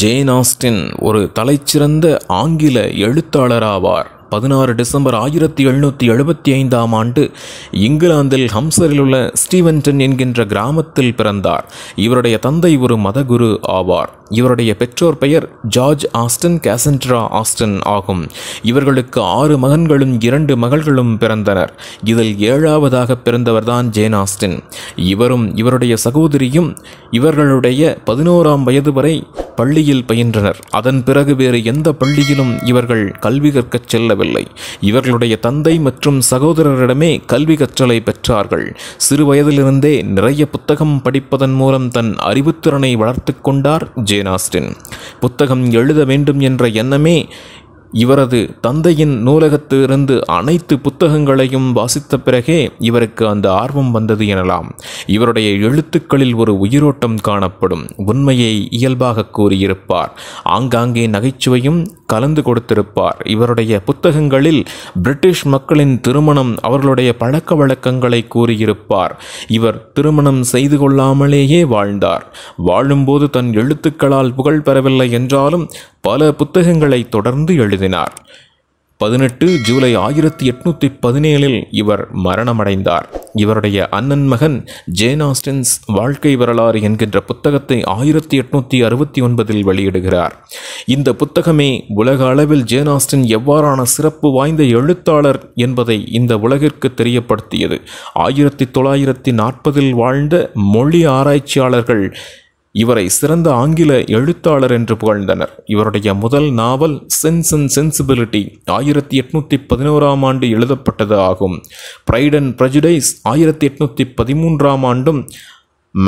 Jane Austin ஒரு தலைச்சிறந்த ஆங்கில எழுத்தாளராவார் பதினாறு டிசம்பர் ஆயிரத்தி எழுநூற்றி எழுபத்தி ஐந்தாம் ஆண்டு இங்கிலாந்தில் ஹம்சரில் உள்ள ஸ்டீவன்டன் என்கின்ற கிராமத்தில் பிறந்தார் இவருடைய தந்தை ஒரு மதகுரு ஆவார் இவருடைய பெற்றோர் பெயர் ஜார்ஜ் ஆஸ்டன் கேசண்ட்ரா ஆஸ்டன் ஆகும் இவர்களுக்கு ஆறு மகன்களும் இரண்டு மகள்களும் பிறந்தனர் இதில் ஏழாவதாக பிறந்தவர்தான் ஜேன் ஆஸ்டின் இவரும் இவருடைய சகோதரியும் இவர்களுடைய பதினோராம் வயது வரை பள்ளியில் பயின்றனர் அதன் பிறகு வேறு எந்த பள்ளியிலும் இவர்கள் கல்வி கற்கச் செல்லவில்லை இவர்களுடைய தந்தை மற்றும் சகோதரரிடமே கல்வி கற்றலை பெற்றார்கள் சிறு வயதிலிருந்தே நிறைய புத்தகம் படிப்பதன் மூலம் தன் அறிவுத்திறனை வளர்த்து கொண்டார் ஜே ஜேன் ஆஸ்டின் புத்தகம் எழுத வேண்டும் என்ற எண்ணமே இவரது தந்தையின் நூலகத்திலிருந்து அனைத்து புத்தகங்களையும் வாசித்த பிறகே இவருக்கு அந்த ஆர்வம் வந்தது எனலாம் இவருடைய எழுத்துக்களில் ஒரு உயிரோட்டம் காணப்படும் உண்மையை இயல்பாக கூறியிருப்பார் ஆங்காங்கே நகைச்சுவையும் கலந்து கொடுத்திருப்பார் இவருடைய புத்தகங்களில் பிரிட்டிஷ் மக்களின் திருமணம் அவர்களுடைய பழக்க வழக்கங்களை கூறியிருப்பார் இவர் திருமணம் செய்து கொள்ளாமலேயே வாழ்ந்தார் வாழும்போது தன் எழுத்துக்களால் புகழ் பெறவில்லை என்றாலும் பல புத்தகங்களை தொடர்ந்து எழுதினார் பதினெட்டு ஜூலை ஆயிரத்தி எட்நூற்றி பதினேழில் இவர் மரணமடைந்தார் இவருடைய அண்ணன் மகன் ஜேன் ஆஸ்டின்ஸ் வாழ்க்கை வரலாறு என்கின்ற புத்தகத்தை ஆயிரத்தி எட்நூற்றி அறுபத்தி ஒன்பதில் வெளியிடுகிறார் இந்த புத்தகமே உலக அளவில் ஜேன் ஆஸ்டின் எவ்வாறான சிறப்பு வாய்ந்த எழுத்தாளர் என்பதை இந்த உலகிற்கு தெரியப்படுத்தியது ஆயிரத்தி தொள்ளாயிரத்தி நாற்பதில் வாழ்ந்த மொழி ஆராய்ச்சியாளர்கள் இவரை சிறந்த ஆங்கில எழுத்தாளர் என்று புகழ்ந்தனர் இவருடைய முதல் நாவல் சென்ஸ் அண்ட் சென்சிபிலிட்டி ஆயிரத்தி எட்நூத்தி பதினோராம் ஆண்டு எழுதப்பட்டது ஆகும் ப்ரைட் அண்ட் ப்ரஜுடைஸ் ஆயிரத்தி எட்நூற்றி பதிமூன்றாம் ஆண்டும்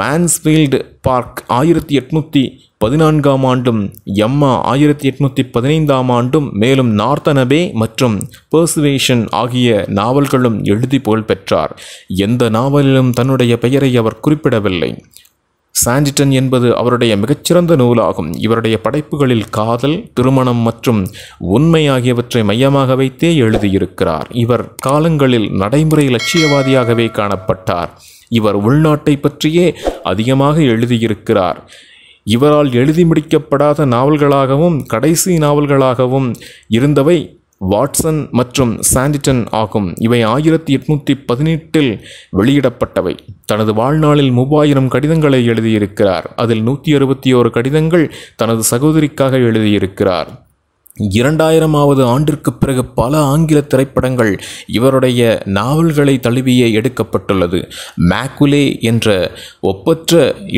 மேன்ஸ்ஃபீல்டு பார்க் ஆயிரத்தி எட்நூத்தி பதினான்காம் ஆண்டும் எம்மா ஆயிரத்தி எட்நூத்தி பதினைந்தாம் ஆண்டும் மேலும் நார்த்தனபே மற்றும் பர்சுவேஷன் ஆகிய நாவல்களும் எழுதி புகழ் பெற்றார் எந்த நாவலிலும் தன்னுடைய பெயரை அவர் குறிப்பிடவில்லை சாண்டிட்டன் என்பது அவருடைய மிகச்சிறந்த நூலாகும் இவருடைய படைப்புகளில் காதல் திருமணம் மற்றும் உண்மை ஆகியவற்றை மையமாக வைத்தே எழுதியிருக்கிறார் இவர் காலங்களில் நடைமுறை லட்சியவாதியாகவே காணப்பட்டார் இவர் உள்நாட்டை பற்றியே அதிகமாக எழுதியிருக்கிறார் இவரால் எழுதி முடிக்கப்படாத நாவல்களாகவும் கடைசி நாவல்களாகவும் இருந்தவை வாட்சன் மற்றும் சாண்டிட்டன் ஆகும் இவை ஆயிரத்தி எட்நூற்றி பதினெட்டில் வெளியிடப்பட்டவை தனது வாழ்நாளில் மூவாயிரம் கடிதங்களை எழுதியிருக்கிறார் அதில் நூற்றி அறுபத்தி ஓரு கடிதங்கள் தனது சகோதரிக்காக எழுதியிருக்கிறார் இரண்டாயிரமாவது ஆண்டிற்கு பிறகு பல ஆங்கில திரைப்படங்கள் இவருடைய நாவல்களை தழுவிய எடுக்கப்பட்டுள்ளது மேக்குலே என்ற ஒப்பற்ற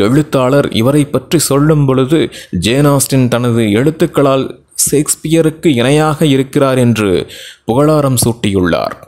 எழுத்தாளர் இவரை பற்றி சொல்லும் பொழுது ஜேன் ஆஸ்டின் தனது எழுத்துக்களால் ஷேக்ஸ்பியருக்கு இணையாக இருக்கிறார் என்று புகழாரம் சூட்டியுள்ளார்